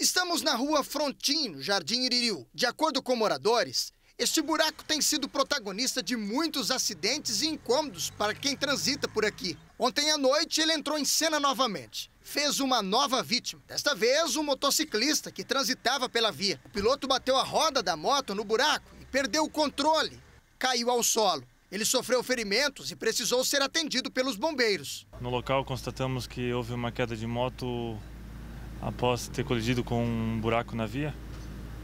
Estamos na rua Frontino, Jardim Iririu. De acordo com moradores, este buraco tem sido protagonista de muitos acidentes e incômodos para quem transita por aqui. Ontem à noite, ele entrou em cena novamente. Fez uma nova vítima. Desta vez, um motociclista que transitava pela via. O piloto bateu a roda da moto no buraco e perdeu o controle. Caiu ao solo. Ele sofreu ferimentos e precisou ser atendido pelos bombeiros. No local, constatamos que houve uma queda de moto após ter colidido com um buraco na via.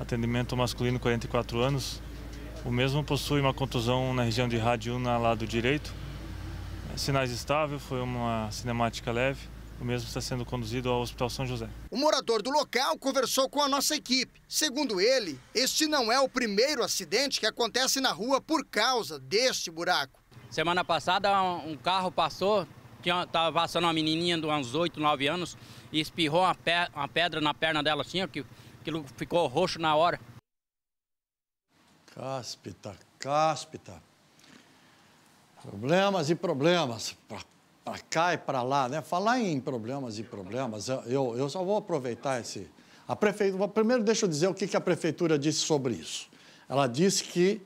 Atendimento masculino, 44 anos. O mesmo possui uma contusão na região de rádio na lado direito. É, sinais estável, foi uma cinemática leve. O mesmo está sendo conduzido ao Hospital São José. O morador do local conversou com a nossa equipe. Segundo ele, este não é o primeiro acidente que acontece na rua por causa deste buraco. Semana passada, um carro passou estava passando uma menininha de uns 8, 9 anos e espirrou uma, pe uma pedra na perna dela assim, ó, que aquilo ficou roxo na hora. Cáspita, cáspita. Problemas e problemas, para cá e para lá, né? Falar em problemas e problemas, eu, eu só vou aproveitar esse... A prefeitura, primeiro deixa eu dizer o que, que a prefeitura disse sobre isso. Ela disse que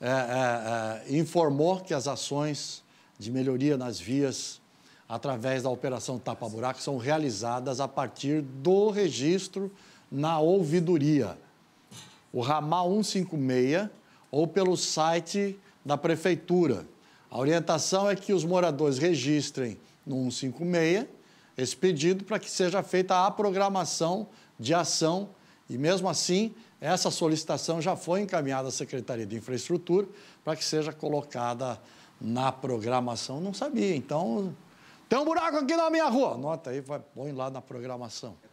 é, é, é, informou que as ações de melhoria nas vias através da operação Tapa Buraco são realizadas a partir do registro na ouvidoria, o ramal 156 ou pelo site da prefeitura. A orientação é que os moradores registrem no 156 esse pedido para que seja feita a programação de ação e mesmo assim essa solicitação já foi encaminhada à Secretaria de Infraestrutura para que seja colocada na programação, não sabia. Então, tem um buraco aqui na minha rua. Nota aí, vai, põe lá na programação.